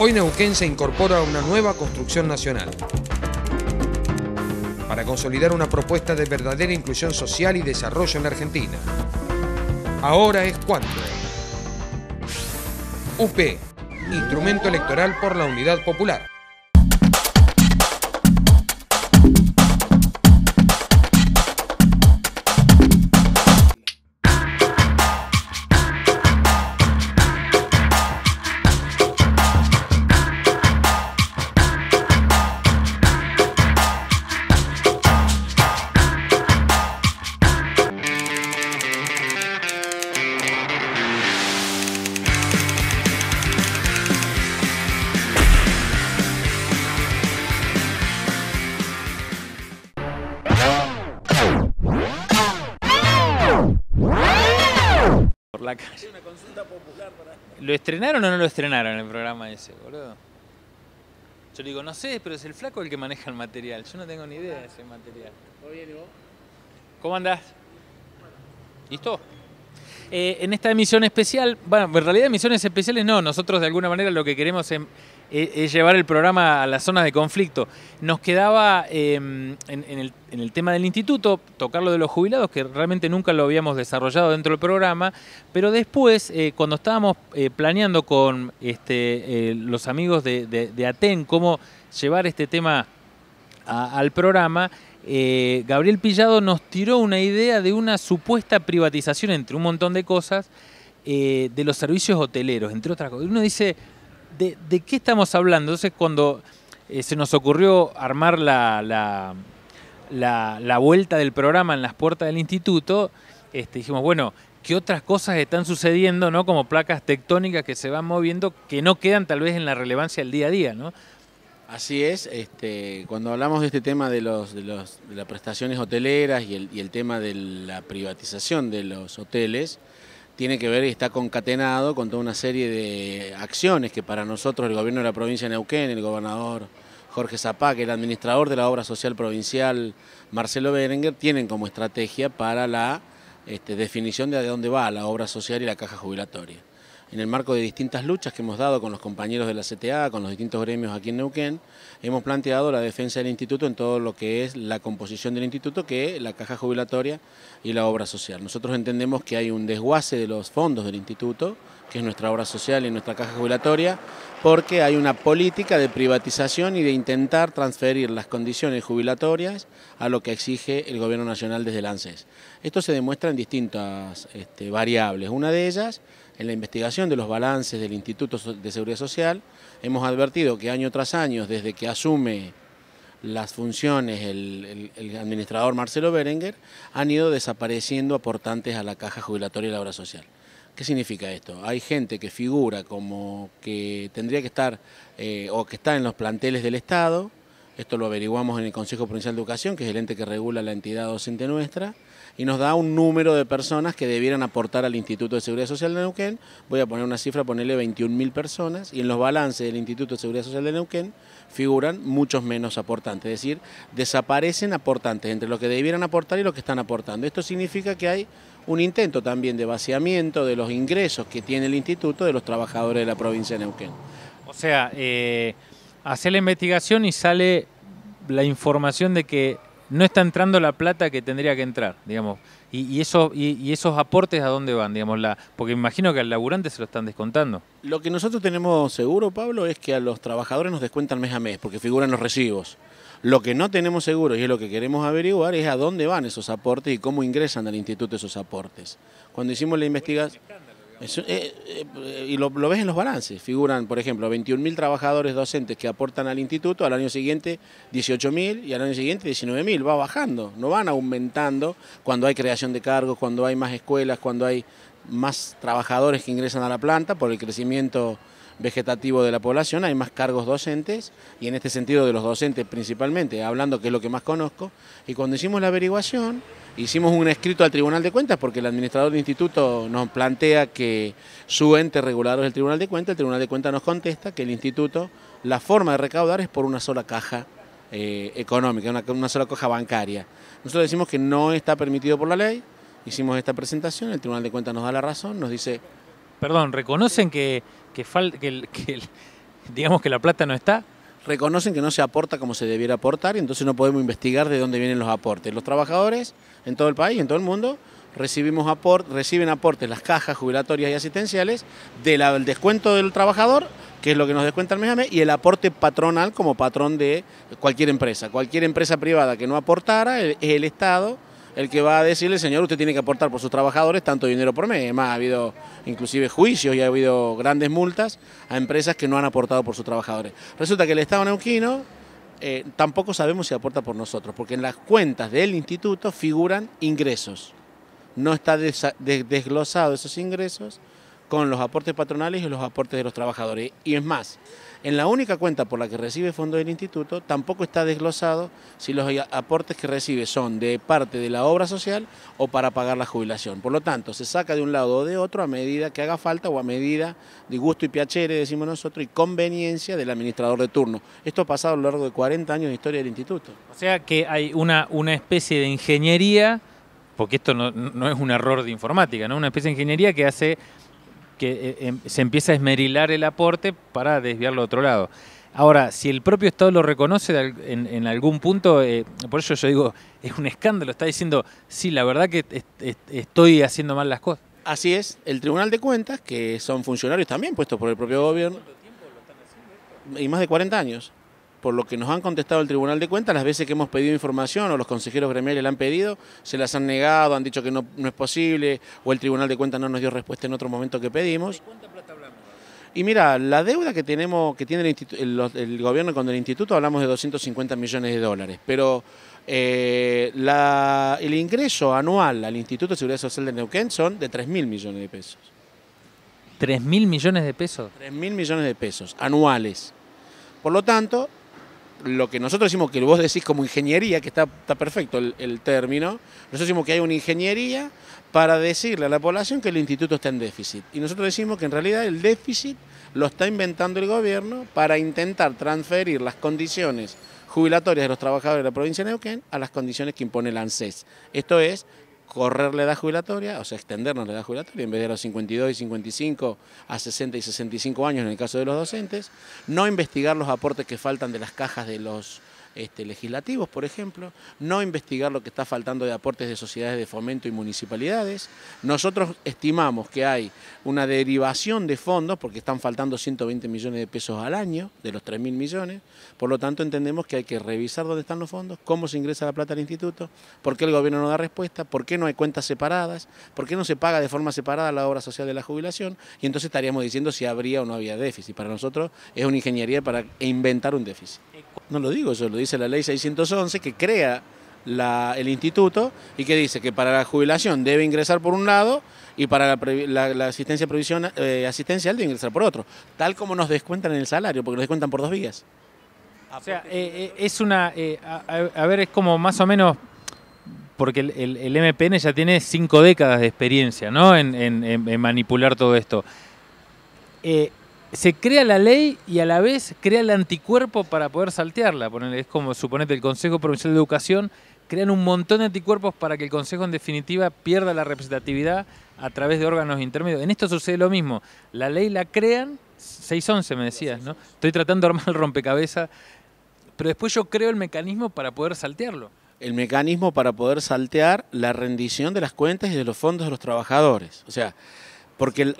Hoy Neuquén se incorpora a una nueva construcción nacional para consolidar una propuesta de verdadera inclusión social y desarrollo en la Argentina. Ahora es cuando. UP, instrumento electoral por la Unidad Popular. ¿Lo estrenaron o no lo estrenaron el programa ese, boludo? Yo digo, no sé, pero es el flaco el que maneja el material. Yo no tengo ni idea de ese material. bien, ¿Cómo andás? ¿Listo? Eh, en esta emisión especial, bueno, en realidad emisiones especiales no, nosotros de alguna manera lo que queremos es em- es e llevar el programa a las zonas de conflicto. Nos quedaba em, en, el, tema del instituto, tocar lo de los jubilados, que realmente nunca lo habíamos desarrollado dentro del programa, pero después, eh, cuando estábamos eh, planeando con este, eh, los amigos de, Aten cómo llevar este tema al programa, Gabriel Pillado nos tiró una idea de una supuesta privatización entre un montón de cosas de los servicios hoteleros, entre otras cosas. Uno dice, de, qué estamos hablando. Entonces, cuando eh, se nos ocurrió armar la, vuelta del programa en las puertas del instituto, este, dijimos, bueno, ¿qué otras cosas están sucediendo, ¿no? Como placas tectónicas que se van moviendo que no quedan tal vez en la relevancia del día a día, ¿no? Así es, este, cuando hablamos de este tema de, las prestaciones hoteleras y el tema de la privatización de los hoteles, tiene que ver y está concatenado con toda una serie de acciones que para nosotros el gobierno de la provincia de Neuquén, el gobernador Jorge Zapac, el administrador de la obra social provincial Marcelo Berenguer, tienen como estrategia para la este, definición de dónde va la obra social y la caja jubilatoria en el marco de distintas luchas que hemos dado con los compañeros de la CTA, con los distintos gremios aquí en Neuquén, hemos planteado la defensa del instituto en todo lo que es la composición del instituto, que es la caja jubilatoria y la obra social. Nosotros entendemos que hay un desguace de los fondos del instituto, que es nuestra obra social y nuestra caja jubilatoria, porque hay una política de privatización y de intentar transferir las condiciones jubilatorias a lo que exige el gobierno nacional desde el ANSES. Esto se demuestra en distintas este, variables. Una de ellas en la investigación de los balances del Instituto de Seguridad Social, hemos advertido que año tras año, desde que asume las funciones el, administrador Marcelo Berenguer, han ido desapareciendo aportantes a la caja jubilatoria y la obra social. ¿Qué significa esto? Hay gente que figura como que tendría que estar eh, o que está en los planteles del Estado, esto lo averiguamos en el Consejo Provincial de Educación, que es el ente que regula la entidad docente nuestra, y nos da un número de personas que debieran aportar al Instituto de Seguridad Social de Neuquén. Voy a poner una cifra, ponerle 21.000 personas, y en los balances del Instituto de Seguridad Social de Neuquén figuran muchos menos aportantes, es decir, desaparecen aportantes entre lo que debieran aportar y lo que están aportando. Esto significa que hay un intento también de vaciamiento de los ingresos que tiene el Instituto de los trabajadores de la provincia de Neuquén. O sea, eh, hace la investigación y sale la información de que no está entrando la plata que tendría que entrar, digamos. Y, eso, y, esos aportes a dónde van, digamos, la, porque imagino que al laburante se lo están descontando. Lo que nosotros tenemos seguro, Pablo, es que a los trabajadores nos descuentan mes a mes, porque figuran los recibos. Lo que no tenemos seguro y es lo que queremos averiguar es a dónde van esos aportes y cómo ingresan al instituto esos aportes. Cuando hicimos la investigación... Eh, eh, y lo, lo, ves en los balances. Figuran, por ejemplo, 21.000 trabajadores docentes que aportan al instituto, al año siguiente 18.000 y al año siguiente 19.000. Va bajando, no van aumentando cuando hay creación de cargos, cuando hay más escuelas, cuando hay más trabajadores que ingresan a la planta por el crecimiento vegetativo de la población, hay más cargos docentes, y en este sentido de los docentes principalmente, hablando que es lo que más conozco, y cuando hicimos la averiguación, hicimos un escrito al Tribunal de Cuentas, porque el administrador del instituto nos plantea que su ente regulador es el Tribunal de Cuentas, el Tribunal de Cuentas nos contesta que el instituto, la forma de recaudar es por una sola caja eh, económica, una, una sola caja bancaria. Nosotros decimos que no está permitido por la ley, hicimos esta presentación, el Tribunal de Cuentas nos da la razón, nos dice... Perdón, reconocen que que, que, digamos que la plata no está? Reconocen que no se aporta como se debiera aportar y entonces no podemos investigar de dónde vienen los aportes. Los trabajadores en todo el país, en todo el mundo, recibimos reciben aportes las cajas jubilatorias y asistenciales del descuento del trabajador, que es lo que nos descuenta el mes y el aporte patronal como patrón de cualquier empresa. Cualquier empresa privada que no aportara, es el Estado el que va a decirle, señor, usted tiene que aportar por sus trabajadores tanto dinero por mes. Además, ha habido inclusive juicios y ha habido grandes multas a empresas que no han aportado por sus trabajadores. Resulta que el Estado neuquino eh, tampoco sabemos si aporta por nosotros, porque en las cuentas del instituto figuran ingresos. No está desglosado esos ingresos con los aportes patronales y los aportes de los trabajadores. Y es más, en la única cuenta por la que recibe fondos del instituto tampoco está desglosado si los aportes que recibe son de parte de la obra social o para pagar la jubilación. Por lo tanto, se saca de un lado o de otro a medida que haga falta o a medida de gusto y piacere, decimos nosotros, y conveniencia del administrador de turno. Esto ha pasado a lo largo de 40 años de historia del instituto. O sea que hay una, una especie de ingeniería, porque esto no, no es un error de informática, ¿no? una especie de ingeniería que hace que eh, em, se empieza a esmerilar el aporte para desviarlo a otro lado. Ahora, si el propio Estado lo reconoce en, algún punto, eh, por eso yo digo, es un escándalo, está diciendo, sí, la verdad que estoy haciendo mal las cosas. Así es, el Tribunal de Cuentas, que son funcionarios también puestos por el propio gobierno, y más de 40 años por lo que nos han contestado el Tribunal de Cuentas, las veces que hemos pedido información o los consejeros gremiales la han pedido, se las han negado, han dicho que no, es posible o el Tribunal de Cuentas no nos dio respuesta en otro momento que pedimos. Y mira, la deuda que tenemos, que tiene el, gobierno con el instituto, hablamos de 250 millones de dólares, pero eh, el ingreso anual al Instituto de Seguridad Social de Neuquén son de 3 mil millones de pesos. ¿3.000 mil millones de pesos? 3.000 mil millones de pesos anuales. Por lo tanto, lo que nosotros decimos que vos decís como ingeniería, que está, perfecto el, el, término, nosotros decimos que hay una ingeniería para decirle a la población que el instituto está en déficit. Y nosotros decimos que en realidad el déficit lo está inventando el gobierno para intentar transferir las condiciones jubilatorias de los trabajadores de la provincia de Neuquén a las condiciones que impone el ANSES. Esto es correr la edad jubilatoria, o sea, extendernos la edad jubilatoria, en vez de los 52 y 55 a 60 y 65 años en el caso de los docentes, no investigar los aportes que faltan de las cajas de los este, legislativos, por ejemplo, no investigar lo que está faltando de aportes de sociedades de fomento y municipalidades. Nosotros estimamos que hay una derivación de fondos porque están faltando 120 millones de pesos al año de los 3.000 millones, por lo tanto entendemos que hay que revisar dónde están los fondos, cómo se ingresa la plata al instituto, por qué el gobierno no da respuesta, por qué no hay cuentas separadas, por qué no se paga de forma separada la obra social de la jubilación y entonces estaríamos diciendo si habría o no había déficit. Para nosotros es una ingeniería para inventar un déficit. No lo digo yo, lo dice la ley 611 que crea el instituto y que dice que para la jubilación debe ingresar por un lado y para la, asistencia provisión, eh, asistencial debe ingresar por otro, tal como nos descuentan en el salario, porque nos descuentan por dos vías. O sea, eh, eh, es una, a, ver, es como más o menos, porque el, MPN ya tiene cinco décadas de experiencia ¿no? en, en manipular todo esto se crea la ley y a la vez crea el anticuerpo para poder saltearla. Es como, suponete, el Consejo Provincial de Educación crean un montón de anticuerpos para que el Consejo en definitiva pierda la representatividad a través de órganos intermedios. En esto sucede lo mismo. La ley la crean, 611 me decías, ¿no? Estoy tratando de armar el rompecabezas, pero después yo creo el mecanismo para poder saltearlo. El mecanismo para poder saltear la rendición de las cuentas y de los fondos de los trabajadores. O sea, porque... El,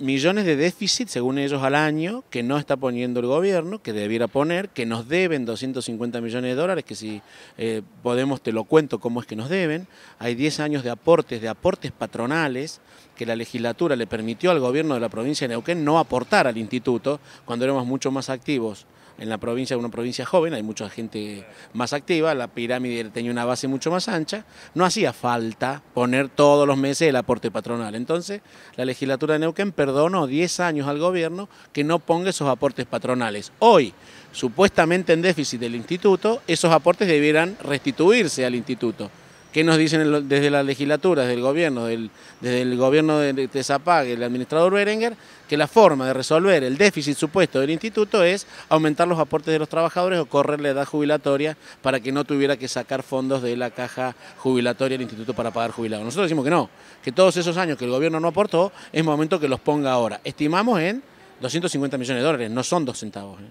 millones de déficit, según ellos, al año, que no está poniendo el gobierno, que debiera poner, que nos deben 250 millones de dólares, que si eh, podemos te lo cuento cómo es que nos deben. Hay 10 años de aportes, de aportes patronales, que la legislatura le permitió al gobierno de la provincia de Neuquén no aportar al instituto cuando éramos mucho más activos en la provincia, una provincia joven, hay mucha gente más activa, la pirámide tenía una base mucho más ancha, no hacía falta poner todos los meses el aporte patronal. Entonces, la legislatura de Neuquén perdonó 10 años al gobierno que no ponga esos aportes patronales. Hoy, supuestamente en déficit del instituto, esos aportes debieran restituirse al instituto. ¿Qué nos dicen desde la legislatura, desde el gobierno, desde el gobierno de, el administrador Berenguer? Que la forma de resolver el déficit supuesto del instituto es aumentar los aportes de los trabajadores o correr la edad jubilatoria para que no tuviera que sacar fondos de la caja jubilatoria del instituto para pagar jubilados. Nosotros decimos que no, que todos esos años que el gobierno no aportó, es momento que los ponga ahora. Estimamos en 250 millones de dólares, no son dos centavos. ¿eh?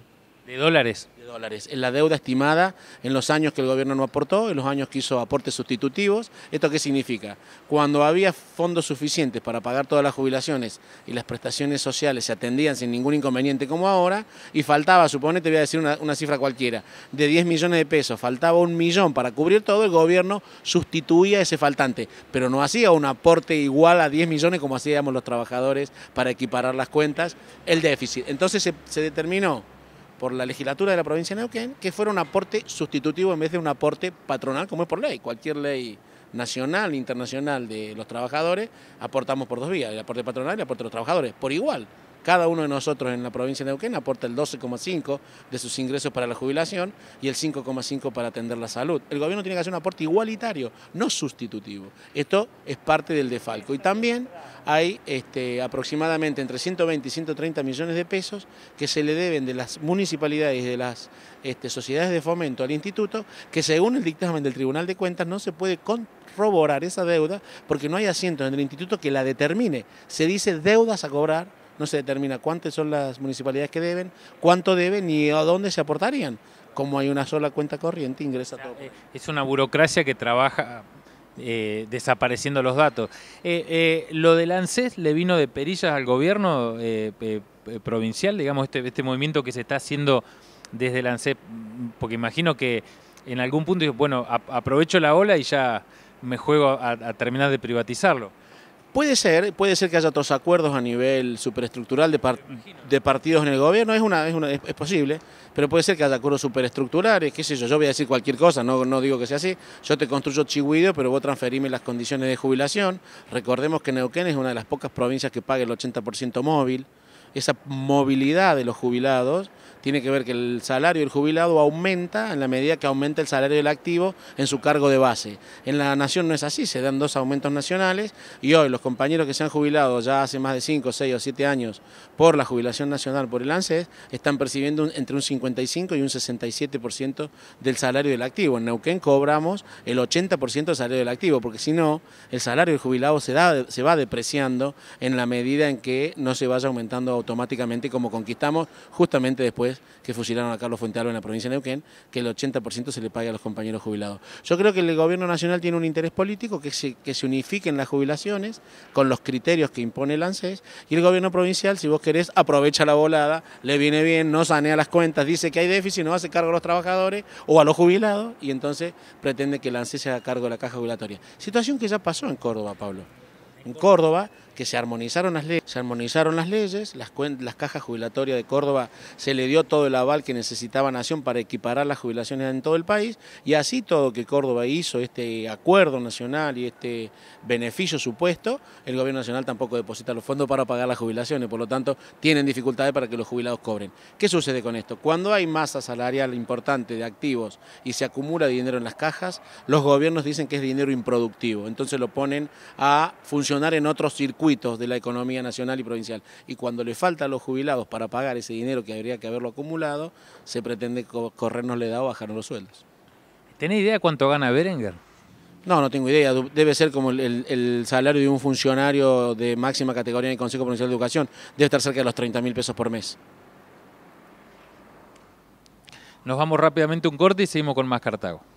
¿De dólares? De dólares. En la deuda estimada en los años que el gobierno no aportó, en los años que hizo aportes sustitutivos. ¿Esto qué significa? Cuando había fondos suficientes para pagar todas las jubilaciones y las prestaciones sociales se atendían sin ningún inconveniente como ahora, y faltaba, supone, te voy a decir una, cifra cualquiera, de 10 millones de pesos, faltaba un millón para cubrir todo, el gobierno sustituía ese faltante, pero no hacía un aporte igual a 10 millones como hacíamos los trabajadores para equiparar las cuentas, el déficit. Entonces se determinó por la legislatura de la provincia de Neuquén, que fuera un aporte sustitutivo en vez de un aporte patronal, como es por ley. Cualquier ley nacional, internacional de los trabajadores, aportamos por dos vías, el aporte patronal y el aporte de los trabajadores, por igual. Cada uno de nosotros en la provincia de Neuquén aporta el 12,5 de sus ingresos para la jubilación y el 5,5 para atender la salud. El gobierno tiene que hacer un aporte igualitario, no sustitutivo. Esto es parte del defalco. Y también hay este, aproximadamente entre 120 y 130 millones de pesos que se le deben de las municipalidades y de las este, sociedades de fomento al instituto, que según el dictamen del Tribunal de Cuentas no se puede corroborar esa deuda porque no hay asientos en el instituto que la determine. Se dice deudas a cobrar no se determina cuántas son las municipalidades que deben, cuánto deben y a dónde se aportarían. Como hay una sola cuenta corriente, ingresa todo. Eh, es una burocracia que trabaja eh, desapareciendo los datos. Eh, ¿Lo del ANSES le vino de perillas al gobierno provincial, digamos, este, este movimiento que se está haciendo desde el ANSES? Porque imagino que en algún punto, bueno, aprovecho la ola y ya me juego a terminar de privatizarlo. Puede ser, puede ser que haya otros acuerdos a nivel superestructural de, partidos en el gobierno, es una, es, posible, pero puede ser que haya acuerdos superestructurales, qué sé yo, yo voy a decir cualquier cosa, no, no digo que sea así, yo te construyo Chihuido, pero vos transferime las condiciones de jubilación, recordemos que Neuquén es una de las pocas provincias que paga el 80% móvil, esa movilidad de los jubilados tiene que ver que el salario del jubilado aumenta en la medida que aumenta el salario del activo en su cargo de base. En la nación no es así, se dan dos aumentos nacionales y hoy los compañeros que se han jubilado ya hace más de 5, 6 o 7 años por la jubilación nacional por el ANSES están percibiendo entre un 55 y un 67% del salario del activo. En Neuquén cobramos el 80% del salario del activo, porque si no, el salario del jubilado se, da, se va depreciando en la medida en que no se vaya aumentando automáticamente como conquistamos justamente después que fusilaron a Carlos Fuentealba en la provincia de Neuquén, que el 80% se le pague a los compañeros jubilados. Yo creo que el gobierno nacional tiene un interés político que se, que se unifiquen las jubilaciones con los criterios que impone el ANSES y el gobierno provincial, si vos querés, aprovecha la volada, le viene bien, no sanea las cuentas, dice que hay déficit, no hace cargo a los trabajadores o a los jubilados y entonces pretende que el ANSES se haga cargo de la caja jubilatoria. Situación que ya pasó en Córdoba, Pablo. En Córdoba que se armonizaron las leyes, se armonizaron las leyes, las, las cajas jubilatorias de Córdoba se le dio todo el aval que necesitaba Nación para equiparar las jubilaciones en todo el país y así todo que Córdoba hizo, este acuerdo nacional y este beneficio supuesto, el gobierno nacional tampoco deposita los fondos para pagar las jubilaciones, por lo tanto tienen dificultades para que los jubilados cobren. ¿Qué sucede con esto? Cuando hay masa salarial importante de activos y se acumula dinero en las cajas, los gobiernos dicen que es dinero improductivo, entonces lo ponen a funcionar en otros circuitos de la economía nacional y provincial. Y cuando le falta a los jubilados para pagar ese dinero que habría que haberlo acumulado, se pretende corrernos la edad o bajarnos los sueldos. ¿Tenés idea cuánto gana Berenguer? No, no tengo idea. Debe ser como el, salario de un funcionario de máxima categoría en el Consejo Provincial de Educación. Debe estar cerca de los 30 mil pesos por mes. Nos vamos rápidamente un corte y seguimos con más Cartago.